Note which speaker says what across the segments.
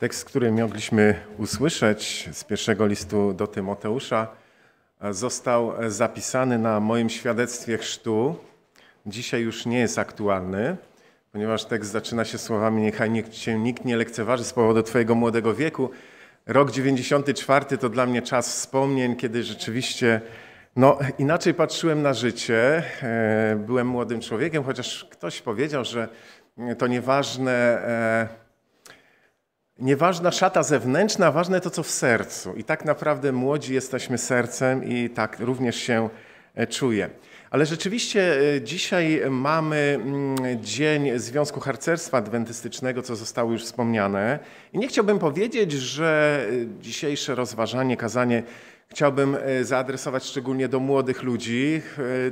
Speaker 1: Tekst, który mogliśmy usłyszeć z pierwszego listu do Tymoteusza, został zapisany na moim świadectwie chrztu. Dzisiaj już nie jest aktualny, ponieważ tekst zaczyna się słowami: Niechaj nikt, cię nikt nie lekceważy z powodu Twojego młodego wieku. Rok 94 to dla mnie czas wspomnień, kiedy rzeczywiście no, inaczej patrzyłem na życie. E, byłem młodym człowiekiem, chociaż ktoś powiedział, że to nieważne e, Nieważna szata zewnętrzna, ważne to, co w sercu. I tak naprawdę młodzi jesteśmy sercem i tak również się e, czuję. Ale rzeczywiście e, dzisiaj mamy mm, Dzień Związku Harcerstwa Adwentystycznego, co zostało już wspomniane. I nie chciałbym powiedzieć, że e, dzisiejsze rozważanie, kazanie chciałbym e, zaadresować szczególnie do młodych ludzi.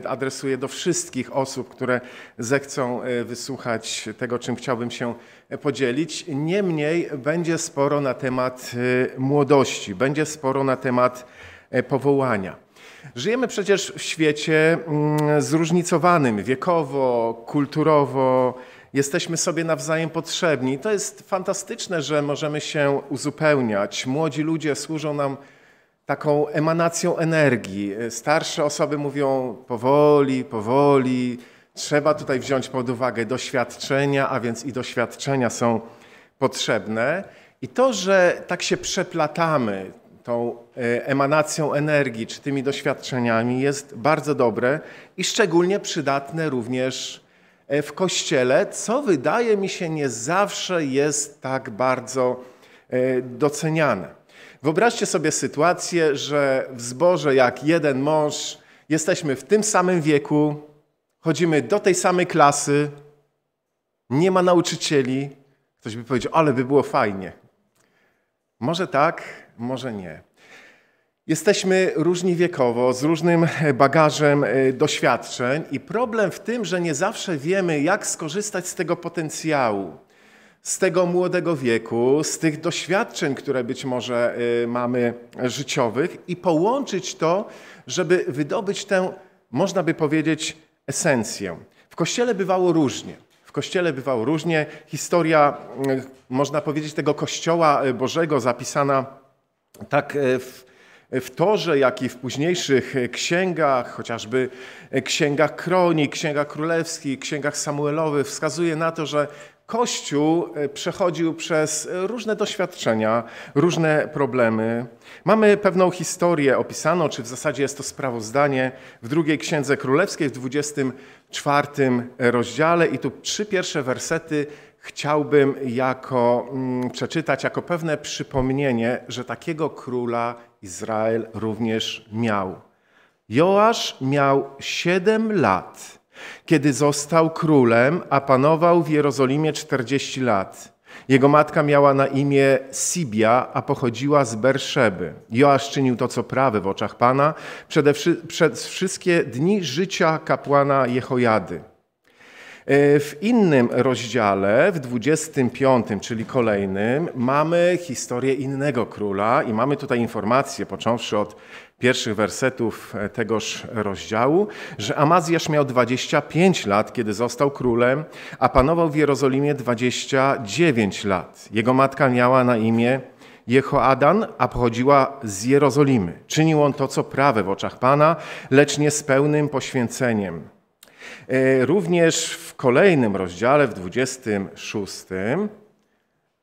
Speaker 1: E, adresuję do wszystkich osób, które zechcą e, wysłuchać tego, czym chciałbym się podzielić. Niemniej będzie sporo na temat młodości, będzie sporo na temat powołania. Żyjemy przecież w świecie mm, zróżnicowanym wiekowo, kulturowo, jesteśmy sobie nawzajem potrzebni. To jest fantastyczne, że możemy się uzupełniać. Młodzi ludzie służą nam taką emanacją energii. Starsze osoby mówią powoli, powoli. Trzeba tutaj wziąć pod uwagę doświadczenia, a więc i doświadczenia są potrzebne. I to, że tak się przeplatamy tą e, emanacją energii czy tymi doświadczeniami jest bardzo dobre i szczególnie przydatne również e, w kościele, co wydaje mi się nie zawsze jest tak bardzo e, doceniane. Wyobraźcie sobie sytuację, że w zborze jak jeden mąż jesteśmy w tym samym wieku, chodzimy do tej samej klasy, nie ma nauczycieli. Ktoś by powiedział, ale by było fajnie. Może tak, może nie. Jesteśmy różni wiekowo, z różnym e, bagażem e, doświadczeń, i problem w tym, że nie zawsze wiemy, jak skorzystać z tego potencjału z tego młodego wieku, z tych doświadczeń, które być może y, mamy życiowych i połączyć to, żeby wydobyć tę, można by powiedzieć, esencję. W kościele bywało różnie. W kościele bywało różnie. Historia, y, można powiedzieć, tego kościoła y, Bożego zapisana tak w w Torze, jak i w późniejszych księgach, chociażby księgach kronik, księgach królewskich, księgach Samuelowych, wskazuje na to, że Kościół e, przechodził przez e, różne doświadczenia, różne problemy. Mamy pewną historię opisaną, czy w zasadzie jest to sprawozdanie w drugiej Księdze Królewskiej w 24 rozdziale i tu trzy pierwsze wersety chciałbym jako, mm, przeczytać jako pewne przypomnienie, że takiego króla Izrael również miał. Joasz miał siedem lat kiedy został królem, a panował w Jerozolimie 40 lat. Jego matka miała na imię Sibia, a pochodziła z Berszeby. Joasz czynił to, co prawe w oczach Pana, przede, przez wszystkie dni życia kapłana Jehojady. E, w innym rozdziale, w 25, czyli kolejnym, mamy historię innego króla i mamy tutaj informację, począwszy od pierwszych wersetów e, tegoż rozdziału, że Amazjasz miał 25 lat, kiedy został królem, a panował w Jerozolimie 29 lat. Jego matka miała na imię Jehoadan, a pochodziła z Jerozolimy. Czynił on to, co prawe w oczach Pana, lecz nie z pełnym poświęceniem. E, również w kolejnym rozdziale, w 26,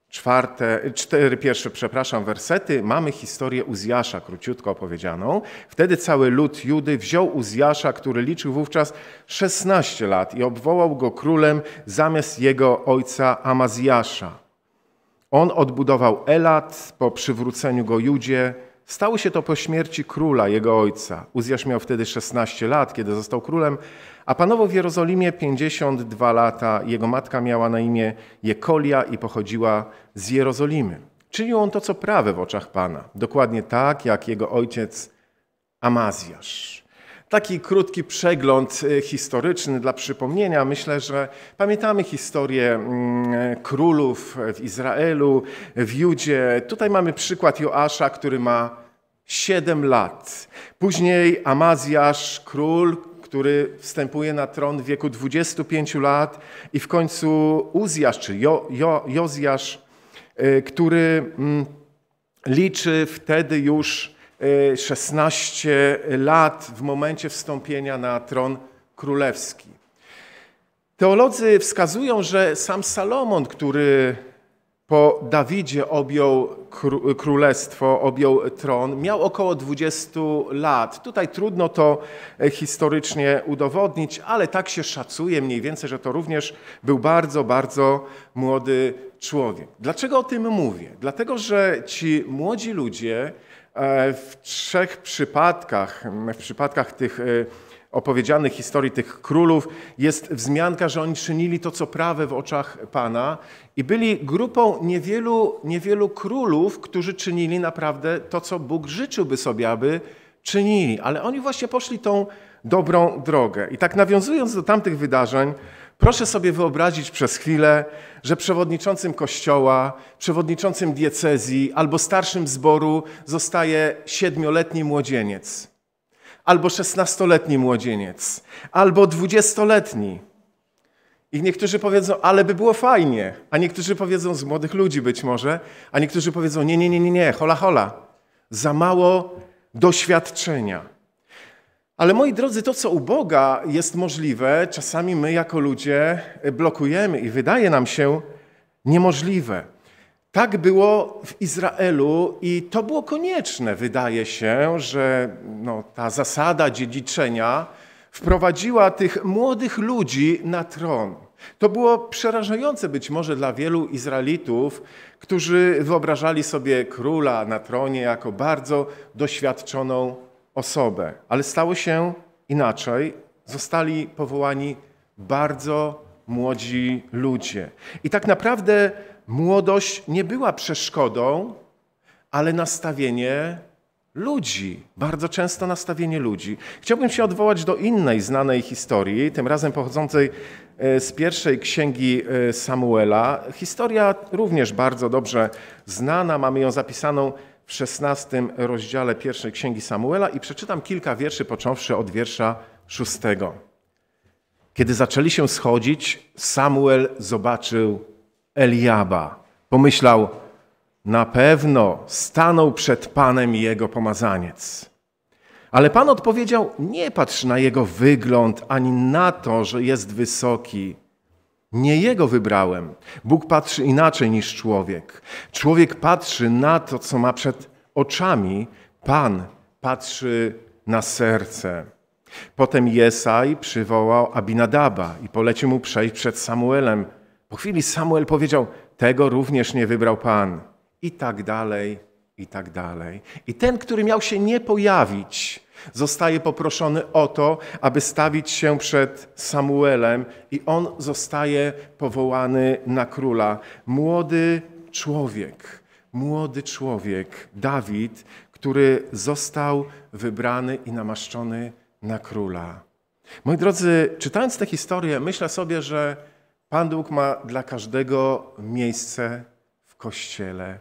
Speaker 1: czwarte, cztery pierwsze, przepraszam, wersety, mamy historię Uzjasza, króciutko opowiedzianą. Wtedy cały lud Judy wziął Uzjasza, który liczył wówczas 16 lat i obwołał go królem zamiast jego ojca Amazjasza. On odbudował Elat po przywróceniu go Judzie. Stało się to po śmierci króla, jego ojca. Uzjasz miał wtedy 16 lat, kiedy został królem, a panował w Jerozolimie 52 lata. Jego matka miała na imię Jekolia i pochodziła z Jerozolimy. Czynił on to, co prawe w oczach Pana, dokładnie tak, jak jego ojciec Amazjasz. Taki krótki przegląd y, historyczny dla przypomnienia. Myślę, że pamiętamy historię mm, królów w Izraelu, w Judzie. Tutaj mamy przykład Joasza, który ma siedem lat. Później Amazjasz, król, który wstępuje na tron w wieku 25 lat i w końcu Uzjasz, czy jo, jo, Jozjasz, y, który mm, liczy wtedy już 16 y, lat w momencie wstąpienia na tron królewski. Teolodzy wskazują, że sam Salomon, który po Dawidzie objął królestwo, objął tron. Miał około 20 lat. Tutaj trudno to e, historycznie udowodnić, ale tak się szacuje mniej więcej, że to również był bardzo, bardzo młody człowiek. Dlaczego o tym mówię? Dlatego, że ci młodzi ludzie e, w trzech przypadkach, w przypadkach tych e, opowiedzianych historii tych królów jest wzmianka, że oni czynili to, co prawe w oczach Pana i byli grupą niewielu, niewielu królów, którzy czynili naprawdę to, co Bóg życzyłby sobie, aby czynili. Ale oni właśnie poszli tą dobrą drogę. I tak nawiązując do tamtych wydarzeń, proszę sobie wyobrazić przez chwilę, że przewodniczącym kościoła, przewodniczącym diecezji albo starszym zboru zostaje siedmioletni młodzieniec albo szesnastoletni młodzieniec, albo dwudziestoletni. I niektórzy powiedzą, ale by było fajnie, a niektórzy powiedzą, z młodych ludzi być może, a niektórzy powiedzą, nie, nie, nie, nie, nie, hola, hola, za mało doświadczenia. Ale moi drodzy, to co u Boga jest możliwe, czasami my jako ludzie blokujemy i wydaje nam się niemożliwe. Tak było w Izraelu i to było konieczne. Wydaje się, że no, ta zasada dziedziczenia wprowadziła tych młodych ludzi na tron. To było przerażające być może dla wielu Izraelitów, którzy wyobrażali sobie króla na tronie jako bardzo doświadczoną osobę. Ale stało się inaczej. Zostali powołani bardzo młodzi ludzie. I tak naprawdę młodość nie była przeszkodą, ale nastawienie ludzi, bardzo często nastawienie ludzi. Chciałbym się odwołać do innej znanej historii, tym razem pochodzącej e, z pierwszej księgi e, Samuela. Historia również bardzo dobrze znana, mamy ją zapisaną w XVI rozdziale pierwszej księgi Samuela i przeczytam kilka wierszy, począwszy od wiersza szóstego. Kiedy zaczęli się schodzić, Samuel zobaczył Eliaba. Pomyślał, na pewno stanął przed Panem i jego pomazaniec. Ale Pan odpowiedział: Nie patrz na jego wygląd ani na to, że jest wysoki. Nie jego wybrałem. Bóg patrzy inaczej niż człowiek. Człowiek patrzy na to, co ma przed oczami, Pan patrzy na serce. Potem Jesaj przywołał Abinadaba i polecił mu przejść przed Samuelem po chwili Samuel powiedział: Tego również nie wybrał Pan. I tak dalej, i tak dalej. I ten, który miał się nie pojawić, zostaje poproszony o to, aby stawić się przed Samuelem, i on zostaje powołany na króla. Młody człowiek, młody człowiek, Dawid, który został wybrany i namaszczony na króla. Moi drodzy, czytając tę historię, myślę sobie, że Pan Bóg ma dla każdego miejsce w kościele,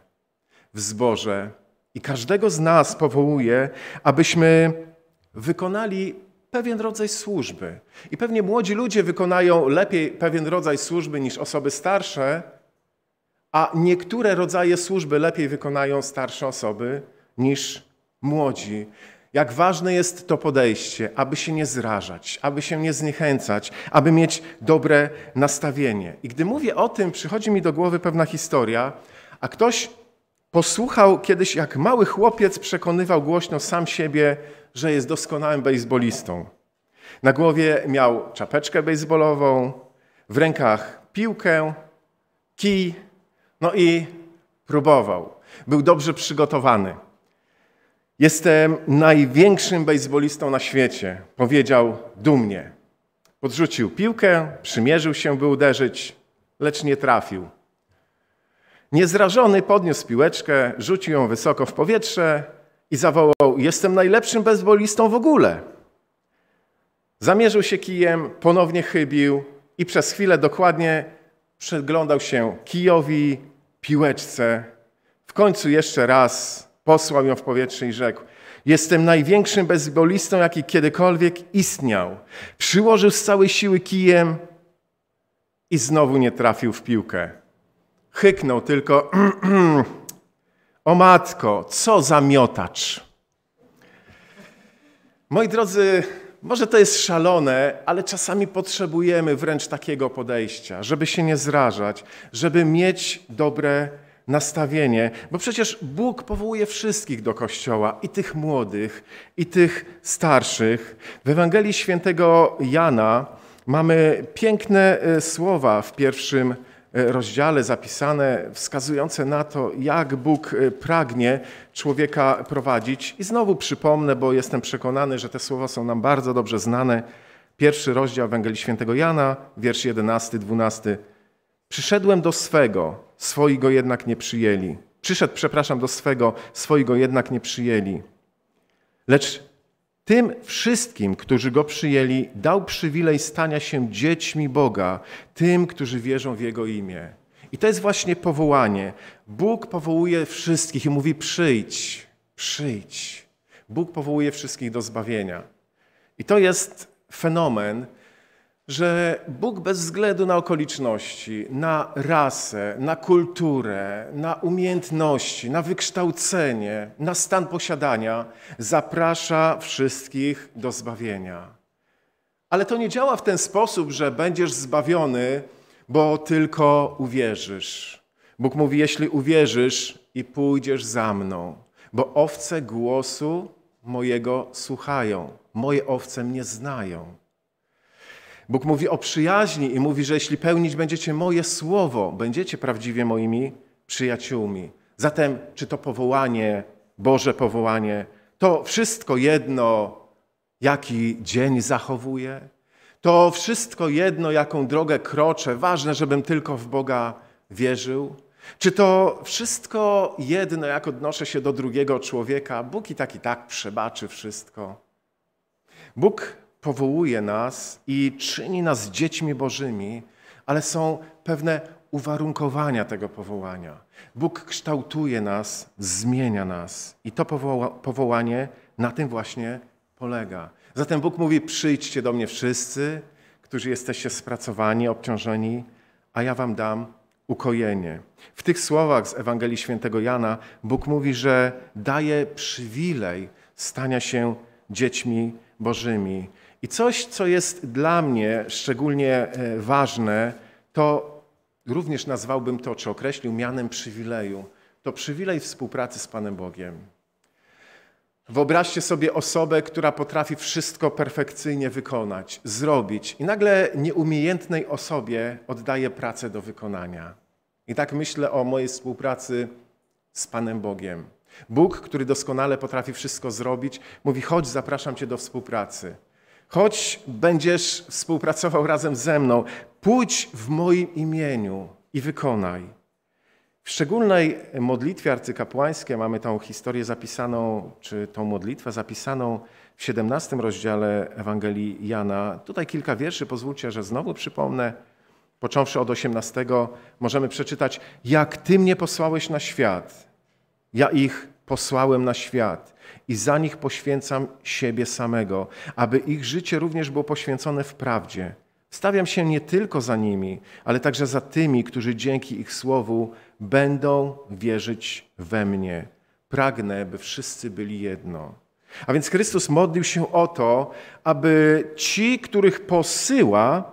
Speaker 1: w zborze i każdego z nas powołuje, abyśmy wykonali pewien rodzaj służby. I pewnie młodzi ludzie wykonają lepiej pewien rodzaj służby niż osoby starsze, a niektóre rodzaje służby lepiej wykonają starsze osoby niż młodzi jak ważne jest to podejście, aby się nie zrażać, aby się nie zniechęcać, aby mieć dobre nastawienie. I gdy mówię o tym, przychodzi mi do głowy pewna historia, a ktoś posłuchał kiedyś, jak mały chłopiec przekonywał głośno sam siebie, że jest doskonałym bejsbolistą. Na głowie miał czapeczkę bejsbolową, w rękach piłkę, kij, no i próbował. Był dobrze przygotowany. Jestem największym bejsbolistą na świecie, powiedział dumnie. Podrzucił piłkę, przymierzył się, by uderzyć, lecz nie trafił. Niezrażony podniósł piłeczkę, rzucił ją wysoko w powietrze i zawołał: Jestem najlepszym bejsbolistą w ogóle. Zamierzył się kijem, ponownie chybił i przez chwilę dokładnie przyglądał się kijowi, piłeczce. W końcu jeszcze raz Posłał ją w powietrze i rzekł: Jestem największym bezbolistą, jaki kiedykolwiek istniał. Przyłożył z całej siły kijem i znowu nie trafił w piłkę. Chyknął tylko: O matko, co za miotacz! Moi drodzy, może to jest szalone, ale czasami potrzebujemy wręcz takiego podejścia, żeby się nie zrażać, żeby mieć dobre nastawienie, bo przecież Bóg powołuje wszystkich do kościoła, i tych młodych, i tych starszych. W Ewangelii świętego Jana mamy piękne e, słowa w pierwszym e, rozdziale zapisane, wskazujące na to, jak Bóg e, pragnie człowieka prowadzić. I znowu przypomnę, bo jestem przekonany, że te słowa są nam bardzo dobrze znane. Pierwszy rozdział Ewangelii Świętego Jana, wiersz 11-12. Przyszedłem do swego, swoi go jednak nie przyjęli. Przyszedł, przepraszam, do swego, swoi go jednak nie przyjęli. Lecz tym wszystkim, którzy go przyjęli, dał przywilej stania się dziećmi Boga, tym, którzy wierzą w Jego imię. I to jest właśnie powołanie. Bóg powołuje wszystkich i mówi: przyjdź, przyjdź. Bóg powołuje wszystkich do zbawienia. I to jest fenomen, że Bóg bez względu na okoliczności, na rasę, na kulturę, na umiejętności, na wykształcenie, na stan posiadania, zaprasza wszystkich do zbawienia. Ale to nie działa w ten sposób, że będziesz zbawiony, bo tylko uwierzysz. Bóg mówi: Jeśli uwierzysz i pójdziesz za mną, bo owce głosu mojego słuchają, moje owce mnie znają. Bóg mówi o przyjaźni i mówi, że jeśli pełnić będziecie moje słowo, będziecie prawdziwie moimi przyjaciółmi. Zatem, czy to powołanie, Boże powołanie, to wszystko jedno, jaki dzień zachowuję, to wszystko jedno, jaką drogę kroczę, ważne, żebym tylko w Boga wierzył. Czy to wszystko jedno, jak odnoszę się do drugiego człowieka? Bóg i tak i tak przebaczy wszystko. Bóg powołuje nas i czyni nas dziećmi Bożymi, ale są pewne uwarunkowania tego powołania. Bóg kształtuje nas, zmienia nas i to powoła, powołanie na tym właśnie polega. Zatem Bóg mówi: Przyjdźcie do mnie wszyscy, którzy jesteście spracowani, obciążeni, a ja wam dam ukojenie. W tych słowach z Ewangelii Świętego Jana Bóg mówi, że daje przywilej stania się dziećmi Bożymi. I coś, co jest dla mnie szczególnie e, ważne, to również nazwałbym to, czy określił mianem przywileju. To przywilej współpracy z Panem Bogiem. Wyobraźcie sobie osobę, która potrafi wszystko perfekcyjnie wykonać, zrobić, i nagle nieumiejętnej osobie oddaje pracę do wykonania. I tak myślę o mojej współpracy z Panem Bogiem. Bóg, który doskonale potrafi wszystko zrobić, mówi: Chodź, zapraszam Cię do współpracy. Choć będziesz współpracował razem ze mną, pójdź w moim imieniu i wykonaj. W szczególnej modlitwie arcykapłańskiej mamy tą historię zapisaną, czy tą modlitwę zapisaną w 17 rozdziale Ewangelii Jana. Tutaj kilka wierszy, pozwólcie, że znowu przypomnę. Począwszy od 18, możemy przeczytać: Jak Ty mnie posłałeś na świat, ja ich posłałem na świat i za nich poświęcam siebie samego, aby ich życie również było poświęcone w prawdzie. Stawiam się nie tylko za nimi, ale także za tymi, którzy dzięki ich słowu będą wierzyć we mnie. Pragnę, by wszyscy byli jedno. A więc Chrystus modlił się o to, aby ci, których posyła,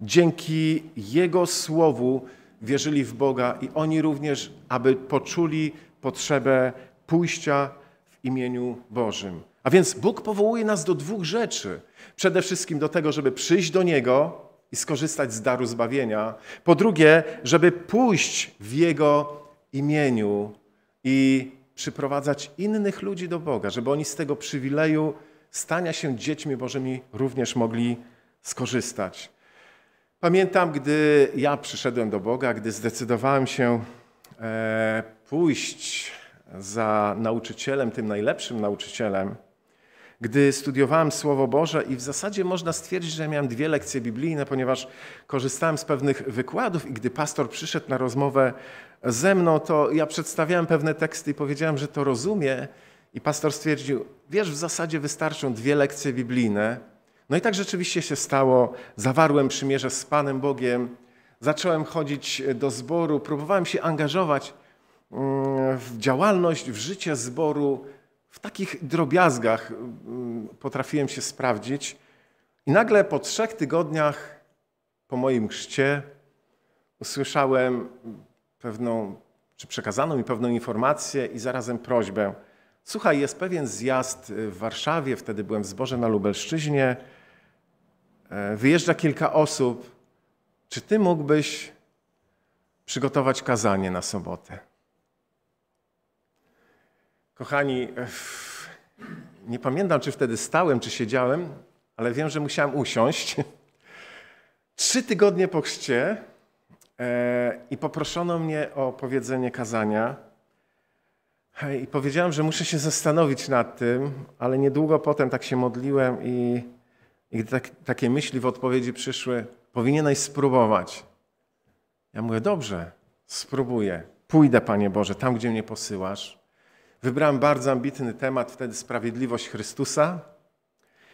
Speaker 1: dzięki Jego słowu wierzyli w Boga i oni również, aby poczuli potrzebę pójścia w imieniu Bożym. A więc Bóg powołuje nas do dwóch rzeczy. Przede wszystkim do tego, żeby przyjść do Niego i skorzystać z daru zbawienia. Po drugie, żeby pójść w Jego imieniu i przyprowadzać innych ludzi do Boga, żeby oni z tego przywileju stania się dziećmi Bożymi również mogli skorzystać. Pamiętam, gdy ja przyszedłem do Boga, gdy zdecydowałem się e, pójść za nauczycielem, tym najlepszym nauczycielem, gdy studiowałem Słowo Boże i w zasadzie można stwierdzić, że miałem dwie lekcje biblijne, ponieważ korzystałem z pewnych wykładów i gdy pastor przyszedł na rozmowę ze mną, to ja przedstawiałem pewne teksty i powiedziałem, że to rozumie i pastor stwierdził, wiesz, w zasadzie wystarczą dwie lekcje biblijne. No i tak rzeczywiście się stało. Zawarłem przymierze z Panem Bogiem, zacząłem chodzić do zboru, próbowałem się angażować, Mm, w działalność, w życie zboru, w takich drobiazgach mm, potrafiłem się sprawdzić. I nagle po trzech tygodniach po moim chrzcie usłyszałem pewną, czy przekazano mi pewną informację i zarazem prośbę. Słuchaj, jest pewien zjazd w Warszawie, wtedy byłem w zborze na Lubelszczyźnie. E, wyjeżdża kilka osób. Czy ty mógłbyś przygotować kazanie na sobotę? Kochani, e, nie pamiętam, czy wtedy stałem, czy siedziałem, ale wiem, że musiałem usiąść. Trzy tygodnie po chrzcie e, i poproszono mnie o powiedzenie kazania. E, I powiedziałem, że muszę się zastanowić nad tym, ale niedługo potem tak się modliłem i, i tak, takie myśli w odpowiedzi przyszły. Powinieneś spróbować. Ja mówię, dobrze, spróbuję. Pójdę, Panie Boże, tam, gdzie mnie posyłasz. Wybrałem bardzo ambitny temat, wtedy sprawiedliwość Chrystusa.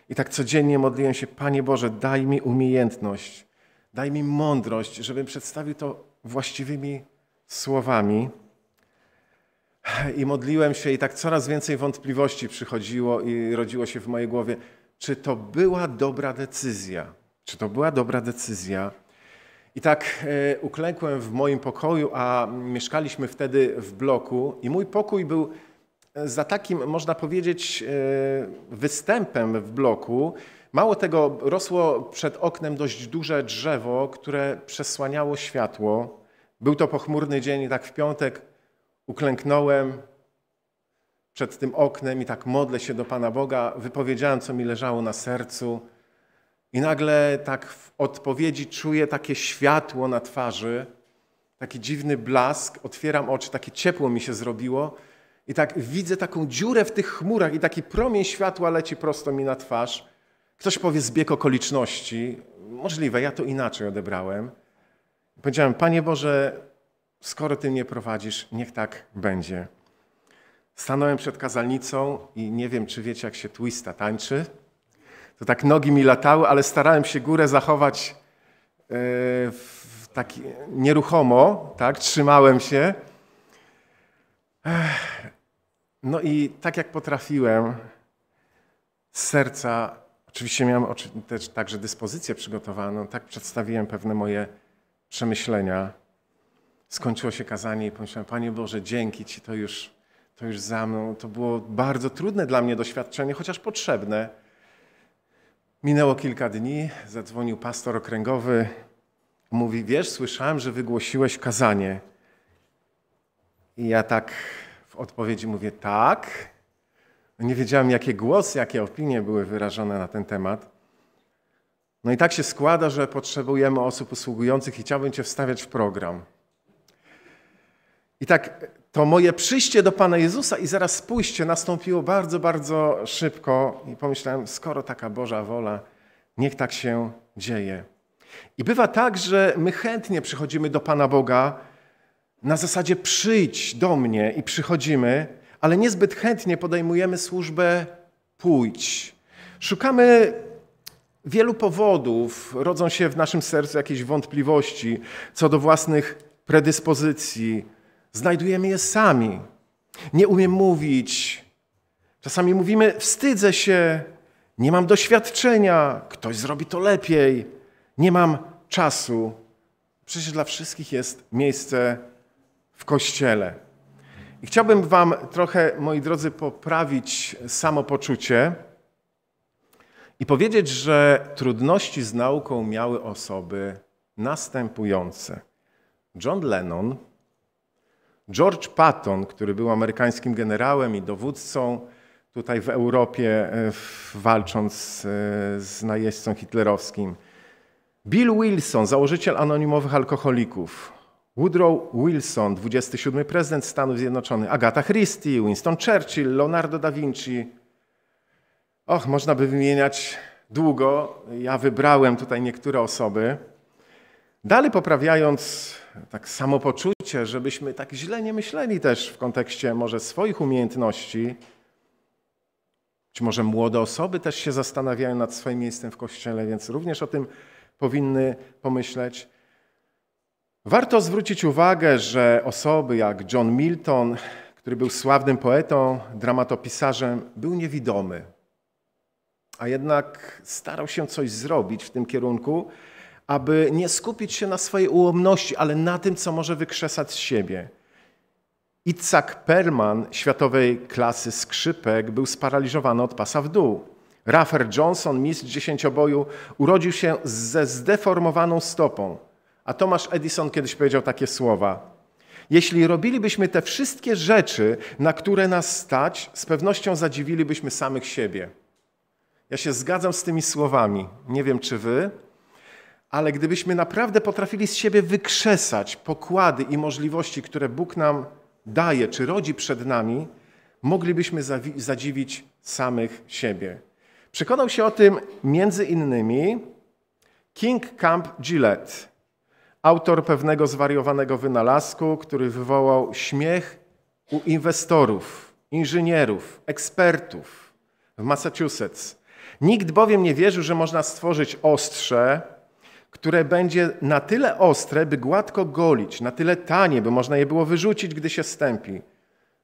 Speaker 1: I tak codziennie modliłem się, Panie Boże, daj mi umiejętność, daj mi mądrość, żebym przedstawił to właściwymi słowami. I modliłem się, i tak coraz więcej wątpliwości przychodziło i rodziło się w mojej głowie, czy to była dobra decyzja. Czy to była dobra decyzja? I tak e, uklękłem w moim pokoju, a mieszkaliśmy wtedy w bloku, i mój pokój był za takim, można powiedzieć, e, występem w bloku. Mało tego, rosło przed oknem dość duże drzewo, które przesłaniało światło. Był to pochmurny dzień, tak w piątek uklęknąłem przed tym oknem i tak modlę się do Pana Boga, wypowiedziałem, co mi leżało na sercu. I nagle tak w odpowiedzi czuję takie światło na twarzy, taki dziwny blask, otwieram oczy, takie ciepło mi się zrobiło. I tak widzę taką dziurę w tych chmurach i taki promień światła leci prosto mi na twarz. Ktoś powie zbieg okoliczności. Możliwe, ja to inaczej odebrałem. Powiedziałem, Panie Boże, skoro Ty mnie prowadzisz, niech tak będzie. Stanąłem przed kazalnicą i nie wiem, czy wiecie, jak się twista tańczy. To tak nogi mi latały, ale starałem się górę zachować tak nieruchomo, tak, trzymałem się. No i tak jak potrafiłem, z serca, oczywiście miałem też także dyspozycję przygotowaną, tak przedstawiłem pewne moje przemyślenia. Skończyło się kazanie i pomyślałem, Panie Boże, dzięki Ci, to już, to już za mną. To było bardzo trudne dla mnie doświadczenie, chociaż potrzebne. Minęło kilka dni, zadzwonił pastor okręgowy. Mówi, wiesz, słyszałem, że wygłosiłeś kazanie. I ja tak odpowiedzi mówię tak. Nie wiedziałem, jakie głosy, jakie opinie były wyrażone na ten temat. No i tak się składa, że potrzebujemy osób usługujących i chciałbym Cię wstawiać w program. I tak to moje przyjście do Pana Jezusa i zaraz pójście nastąpiło bardzo, bardzo szybko i pomyślałem, skoro taka Boża wola, niech tak się dzieje. I bywa tak, że my chętnie przychodzimy do Pana Boga, na zasadzie przyjdź do mnie i przychodzimy, ale niezbyt chętnie podejmujemy służbę pójdź. Szukamy wielu powodów, rodzą się w naszym sercu jakieś wątpliwości co do własnych predyspozycji. Znajdujemy je sami. Nie umiem mówić. Czasami mówimy, wstydzę się, nie mam doświadczenia, ktoś zrobi to lepiej, nie mam czasu. Przecież dla wszystkich jest miejsce w kościele. I chciałbym Wam trochę, moi drodzy, poprawić samopoczucie i powiedzieć, że trudności z nauką miały osoby następujące: John Lennon, George Patton, który był amerykańskim generałem i dowódcą tutaj w Europie, e, walcząc e, z najeźdźcą hitlerowskim. Bill Wilson, założyciel anonimowych alkoholików. Woodrow Wilson, 27 prezydent Stanów Zjednoczonych, Agatha Christie, Winston Churchill, Leonardo da Vinci. Och, można by wymieniać długo. Ja wybrałem tutaj niektóre osoby. Dalej poprawiając tak samopoczucie, żebyśmy tak źle nie myśleli też w kontekście może swoich umiejętności. Być może młode osoby też się zastanawiają nad swoim miejscem w kościele, więc również o tym powinny pomyśleć. Warto zwrócić uwagę, że osoby jak John Milton, który był sławnym poetą, dramatopisarzem, był niewidomy, a jednak starał się coś zrobić w tym kierunku, aby nie skupić się na swojej ułomności, ale na tym, co może wykrzesać z siebie. Itzak Perlman, światowej klasy skrzypek, był sparaliżowany od pasa w dół. Raffer Johnson, mistrz dziesięcioboju, urodził się ze zdeformowaną stopą. A Tomasz Edison kiedyś powiedział takie słowa: Jeśli robilibyśmy te wszystkie rzeczy, na które nas stać, z pewnością zadziwilibyśmy samych siebie. Ja się zgadzam z tymi słowami. Nie wiem, czy wy, ale gdybyśmy naprawdę potrafili z siebie wykrzesać pokłady i możliwości, które Bóg nam daje, czy rodzi przed nami, moglibyśmy zadziwić samych siebie. Przekonał się o tym między innymi King Camp Gillette autor pewnego zwariowanego wynalazku, który wywołał śmiech u inwestorów, inżynierów, ekspertów w Massachusetts. Nikt bowiem nie wierzył, że można stworzyć ostrze, które będzie na tyle ostre, by gładko golić, na tyle tanie, by można je było wyrzucić, gdy się stępi.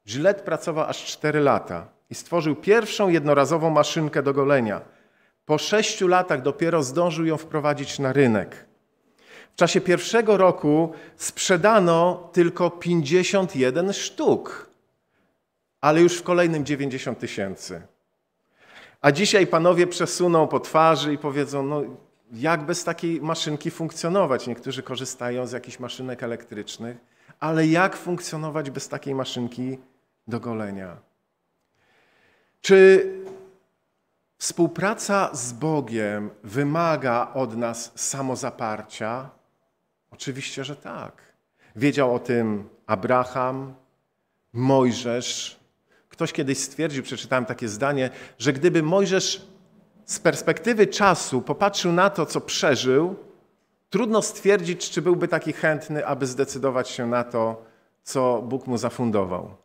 Speaker 1: Gillette pracował aż 4 lata i stworzył pierwszą jednorazową maszynkę do golenia. Po sześciu latach dopiero zdążył ją wprowadzić na rynek. W czasie pierwszego roku sprzedano tylko 51 sztuk, ale już w kolejnym 90 tysięcy. A dzisiaj panowie przesuną po twarzy i powiedzą, no jak bez takiej maszynki funkcjonować? Niektórzy korzystają z jakichś maszynek elektrycznych, ale jak funkcjonować bez takiej maszynki do golenia? Czy współpraca z Bogiem wymaga od nas samozaparcia? Oczywiście, że tak. Wiedział o tym Abraham, Mojżesz. Ktoś kiedyś stwierdził, przeczytałem takie zdanie, że gdyby Mojżesz z perspektywy czasu popatrzył na to, co przeżył, trudno stwierdzić, czy byłby taki chętny, aby zdecydować się na to, co Bóg mu zafundował.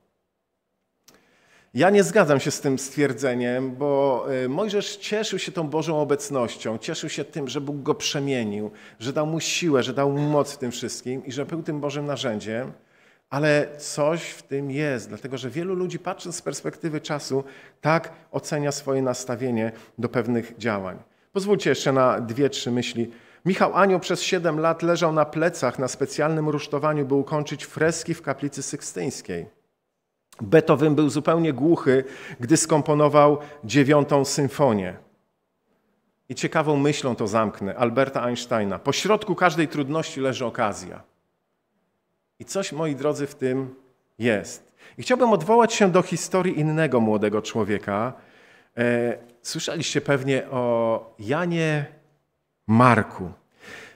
Speaker 1: Ja nie zgadzam się z tym stwierdzeniem, bo y, Mojżesz cieszył się tą Bożą obecnością, cieszył się tym, że Bóg go przemienił, że dał mu siłę, że dał mu moc w tym wszystkim i że był tym Bożym narzędziem, ale coś w tym jest, dlatego że wielu ludzi, patrząc z perspektywy czasu, tak ocenia swoje nastawienie do pewnych działań. Pozwólcie jeszcze na dwie, trzy myśli. Michał Anioł przez siedem lat leżał na plecach na specjalnym rusztowaniu, by ukończyć freski w kaplicy sykstyńskiej. Beethoven był zupełnie głuchy, gdy skomponował dziewiątą symfonię. I ciekawą myślą to zamknę, Alberta Einsteina. Po środku każdej trudności leży okazja. I coś, moi drodzy, w tym jest. I chciałbym odwołać się do historii innego młodego człowieka. E, słyszeliście pewnie o Janie Marku.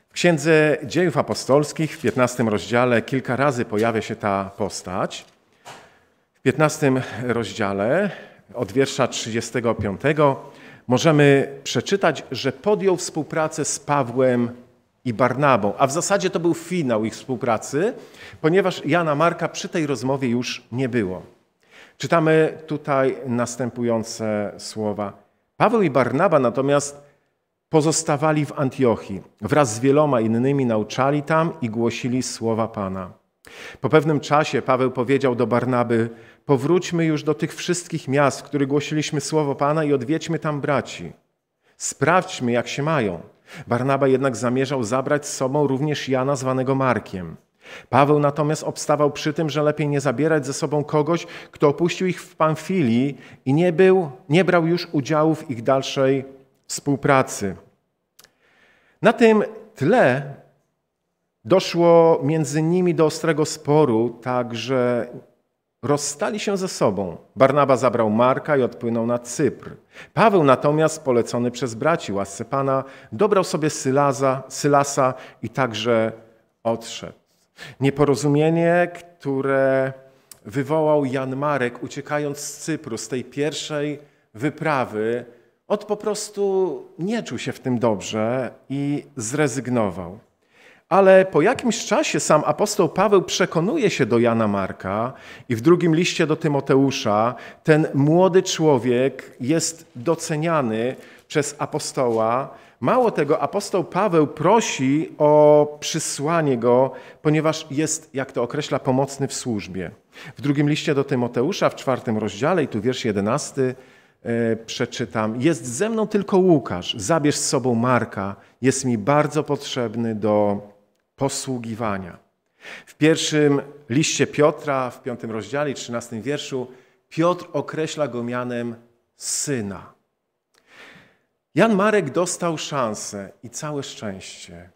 Speaker 1: W Księdze Dziejów Apostolskich w 15 rozdziale kilka razy pojawia się ta postać. 15 rozdziale od wiersza 35 możemy przeczytać, że podjął współpracę z Pawłem i Barnabą, a w zasadzie to był finał ich współpracy, ponieważ Jana Marka przy tej rozmowie już nie było. Czytamy tutaj następujące słowa. Paweł i Barnaba natomiast pozostawali w Antiochii. Wraz z wieloma innymi nauczali tam i głosili słowa Pana. Po pewnym czasie Paweł powiedział do Barnaby: Powróćmy już do tych wszystkich miast, w których głosiliśmy słowo Pana i odwiedźmy tam braci. Sprawdźmy, jak się mają. Barnaba jednak zamierzał zabrać z sobą również Jana, zwanego Markiem. Paweł natomiast obstawał przy tym, że lepiej nie zabierać ze sobą kogoś, kto opuścił ich w Pamfilii i nie, był, nie brał już udziału w ich dalszej współpracy. Na tym tle Doszło między nimi do ostrego sporu, tak że rozstali się ze sobą. Barnaba zabrał Marka i odpłynął na Cypr. Paweł natomiast, polecony przez braci łasce Pana, dobrał sobie Sylaza, Sylasa i także odszedł. Nieporozumienie, które wywołał Jan Marek, uciekając z Cypru, z tej pierwszej wyprawy, od po prostu nie czuł się w tym dobrze i zrezygnował ale po jakimś czasie sam apostoł Paweł przekonuje się do Jana Marka i w drugim liście do Tymoteusza ten młody człowiek jest doceniany przez apostoła. Mało tego, apostoł Paweł prosi o przysłanie go, ponieważ jest, jak to określa, pomocny w służbie. W drugim liście do Tymoteusza, w czwartym rozdziale, i tu wiersz jedenasty, e, przeczytam. Jest ze mną tylko Łukasz, zabierz z sobą Marka, jest mi bardzo potrzebny do posługiwania. W pierwszym liście Piotra, w piątym rozdziale, trzynastym wierszu, Piotr określa go mianem syna. Jan Marek dostał szansę i całe szczęście.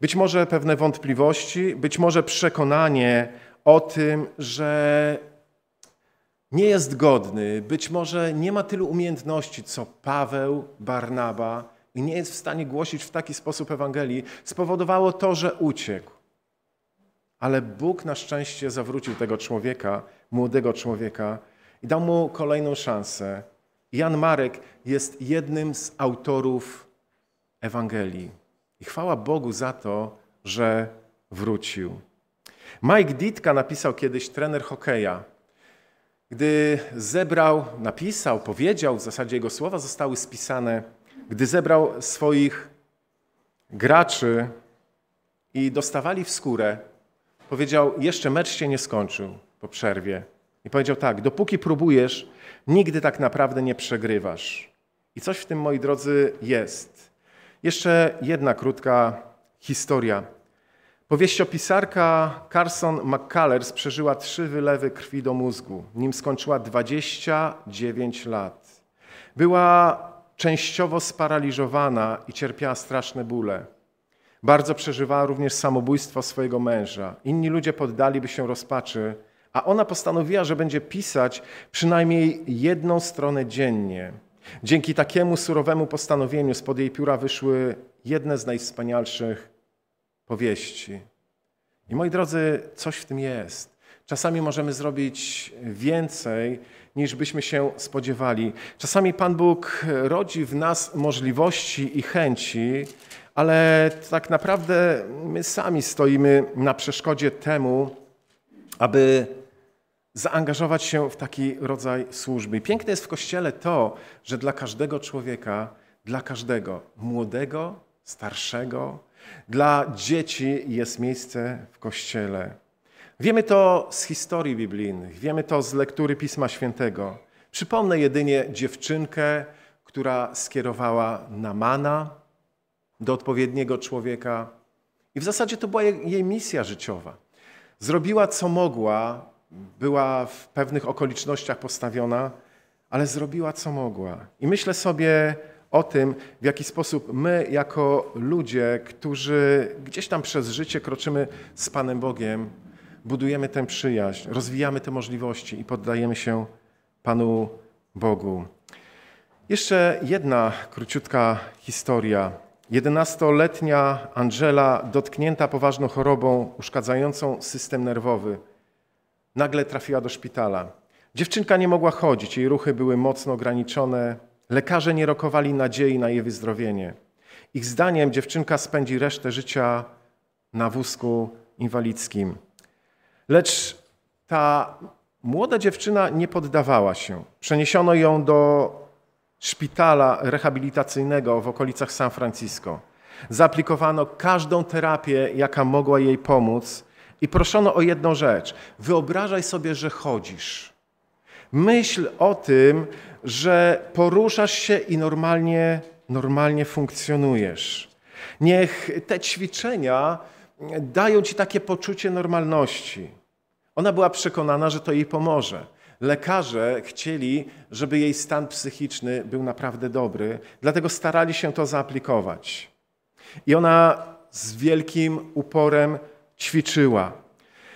Speaker 1: Być może pewne wątpliwości, być może przekonanie o tym, że nie jest godny, być może nie ma tylu umiejętności co Paweł, Barnaba, i nie jest w stanie głosić w taki sposób Ewangelii, spowodowało to, że uciekł. Ale Bóg na szczęście zawrócił tego człowieka, młodego człowieka, i dał mu kolejną szansę. Jan Marek jest jednym z autorów Ewangelii. I chwała Bogu za to, że wrócił. Mike Ditka napisał kiedyś, trener hokeja, gdy zebrał, napisał, powiedział, w zasadzie jego słowa zostały spisane gdy zebrał swoich graczy i dostawali w skórę, powiedział: Jeszcze mecz się nie skończył po przerwie. I powiedział tak: Dopóki próbujesz, nigdy tak naprawdę nie przegrywasz. I coś w tym, moi drodzy, jest. Jeszcze jedna krótka historia. Powieściopisarka Carson McCullers przeżyła trzy wylewy krwi do mózgu, nim skończyła 29 lat. Była częściowo sparaliżowana i cierpiała straszne bóle. Bardzo przeżywała również samobójstwo swojego męża. Inni ludzie poddaliby się rozpaczy, a ona postanowiła, że będzie pisać przynajmniej jedną stronę dziennie. Dzięki takiemu surowemu postanowieniu spod jej pióra wyszły jedne z najwspanialszych powieści. I moi drodzy, coś w tym jest. Czasami możemy zrobić więcej niż byśmy się spodziewali. Czasami Pan Bóg rodzi w nas możliwości i chęci, ale tak naprawdę my sami stoimy na przeszkodzie temu, aby zaangażować się w taki rodzaj służby. Piękne jest w Kościele to, że dla każdego człowieka, dla każdego młodego, starszego, dla dzieci jest miejsce w Kościele. Wiemy to z historii biblijnych, wiemy to z lektury Pisma Świętego. Przypomnę jedynie dziewczynkę, która skierowała Namana do odpowiedniego człowieka. I w zasadzie to była jej misja życiowa. Zrobiła co mogła, była w pewnych okolicznościach postawiona, ale zrobiła co mogła. I myślę sobie o tym, w jaki sposób my, jako ludzie, którzy gdzieś tam przez życie kroczymy z Panem Bogiem, budujemy tę przyjaźń, rozwijamy te możliwości i poddajemy się Panu Bogu. Jeszcze jedna króciutka historia. 11-letnia Angela, dotknięta poważną chorobą uszkadzającą system nerwowy, nagle trafiła do szpitala. Dziewczynka nie mogła chodzić, jej ruchy były mocno ograniczone. Lekarze nie rokowali nadziei na jej wyzdrowienie. Ich zdaniem dziewczynka spędzi resztę życia na wózku inwalidzkim. Lecz ta młoda dziewczyna nie poddawała się. Przeniesiono ją do szpitala rehabilitacyjnego w okolicach San Francisco. Zaaplikowano każdą terapię, jaka mogła jej pomóc, i proszono o jedną rzecz: wyobrażaj sobie, że chodzisz. Myśl o tym, że poruszasz się i normalnie, normalnie funkcjonujesz. Niech te ćwiczenia dają ci takie poczucie normalności. Ona była przekonana, że to jej pomoże. Lekarze chcieli, żeby jej stan psychiczny był naprawdę dobry, dlatego starali się to zaaplikować. I ona z wielkim uporem ćwiczyła.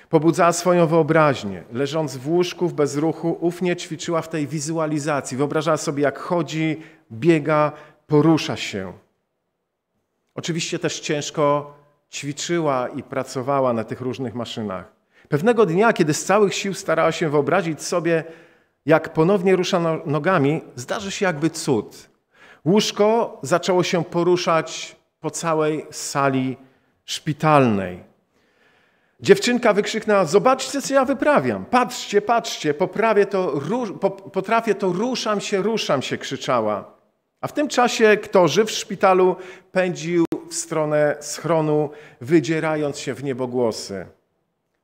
Speaker 1: Pobudzała swoją wyobraźnię. Leżąc w łóżku, w bezruchu, ufnie ćwiczyła w tej wizualizacji. Wyobrażała sobie, jak chodzi, biega, porusza się. Oczywiście też ciężko ćwiczyła i pracowała na tych różnych maszynach. Pewnego dnia, kiedy z całych sił starała się wyobrazić sobie, jak ponownie rusza no-, nogami, zdarzy się jakby cud. Łóżko zaczęło się poruszać po całej sali szpitalnej. Dziewczynka wykrzyknęła: Zobaczcie, co ja wyprawiam. Patrzcie, patrzcie, poprawię to, ru... potrafię to, ruszam się, ruszam się, krzyczała. A w tym czasie, kto żył w szpitalu, pędził w stronę schronu, wydzierając się w niebogłosy.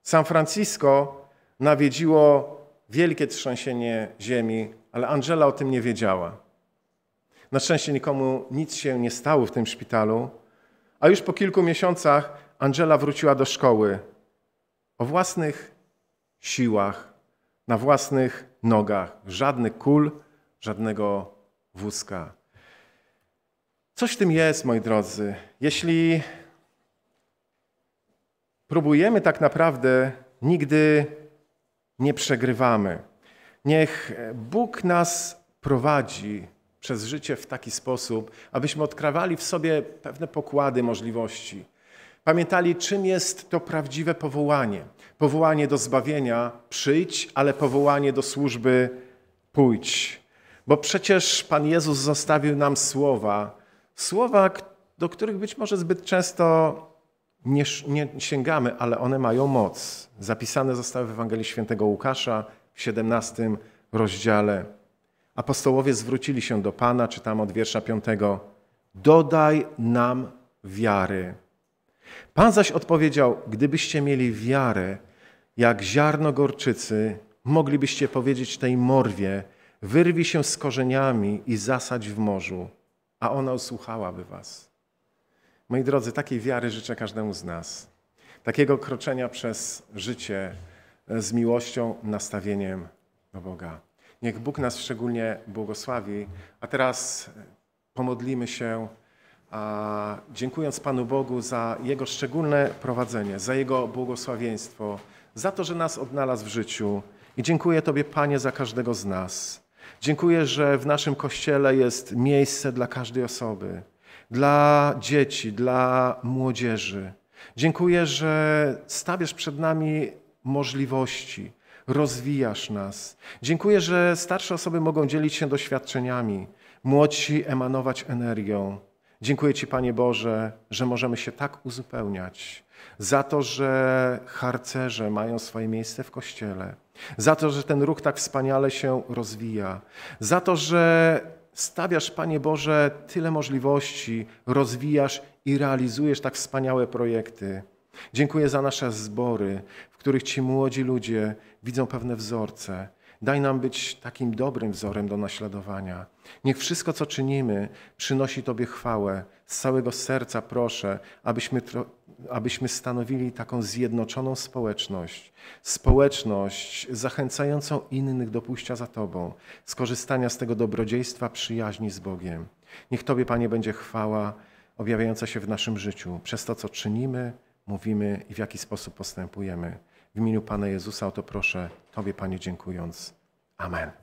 Speaker 1: San Francisco nawiedziło wielkie trzęsienie ziemi, ale Angela o tym nie wiedziała. Na szczęście nikomu nic się nie stało w tym szpitalu, a już po kilku miesiącach Angela wróciła do szkoły. O własnych siłach, na własnych nogach, żadnych kul, żadnego wózka. Coś w tym jest, moi drodzy. Jeśli próbujemy tak naprawdę, nigdy nie przegrywamy. Niech Bóg nas prowadzi przez życie w taki sposób, abyśmy odkrawali w sobie pewne pokłady możliwości. Pamiętali, czym jest to prawdziwe powołanie. Powołanie do zbawienia przyjdź, ale powołanie do służby pójdź. Bo przecież Pan Jezus zostawił nam słowa, słowa, do których być może zbyt często nie, nie sięgamy, ale one mają moc. Zapisane zostały w Ewangelii Świętego Łukasza w 17 rozdziale. Apostołowie zwrócili się do Pana, czytam od wiersza 5. Dodaj nam wiary. Pan zaś odpowiedział: Gdybyście mieli wiarę, jak ziarno gorczycy, moglibyście powiedzieć tej morwie: Wyrwij się z korzeniami i zasadź w morzu a ona usłuchałaby was. Moi drodzy, takiej wiary życzę każdemu z nas. Takiego kroczenia przez życie e, z miłością, nastawieniem do Boga. Niech Bóg nas szczególnie błogosławi. A teraz e, pomodlimy się, a dziękując Panu Bogu za Jego szczególne prowadzenie, za Jego błogosławieństwo, za to, że nas odnalazł w życiu. I dziękuję Tobie, Panie, za każdego z nas. Dziękuję, że w naszym kościele jest miejsce dla każdej osoby, dla dzieci, dla młodzieży. Dziękuję, że stawiasz przed nami możliwości, rozwijasz nas. Dziękuję, że starsze osoby mogą dzielić się doświadczeniami, młodsi emanować energią. Dziękuję Ci, Panie Boże, że możemy się tak uzupełniać, za to, że harcerze mają swoje miejsce w kościele, za to, że ten ruch tak wspaniale się rozwija, za to, że stawiasz, Panie Boże, tyle możliwości, rozwijasz i realizujesz tak wspaniałe projekty. Dziękuję za nasze zbory, w których ci młodzi ludzie widzą pewne wzorce. Daj nam być takim dobrym wzorem do naśladowania. Niech wszystko, co czynimy, przynosi Tobie chwałę, z całego serca proszę, abyśmy, abyśmy stanowili taką zjednoczoną społeczność, społeczność zachęcającą innych do pójścia za Tobą, skorzystania z tego dobrodziejstwa przyjaźni z Bogiem. Niech Tobie, Panie, będzie chwała objawiająca się w naszym życiu, przez to, co czynimy, mówimy i w jaki sposób postępujemy. W imieniu Pana Jezusa o to proszę, Tobie, Panie, dziękując. Amen.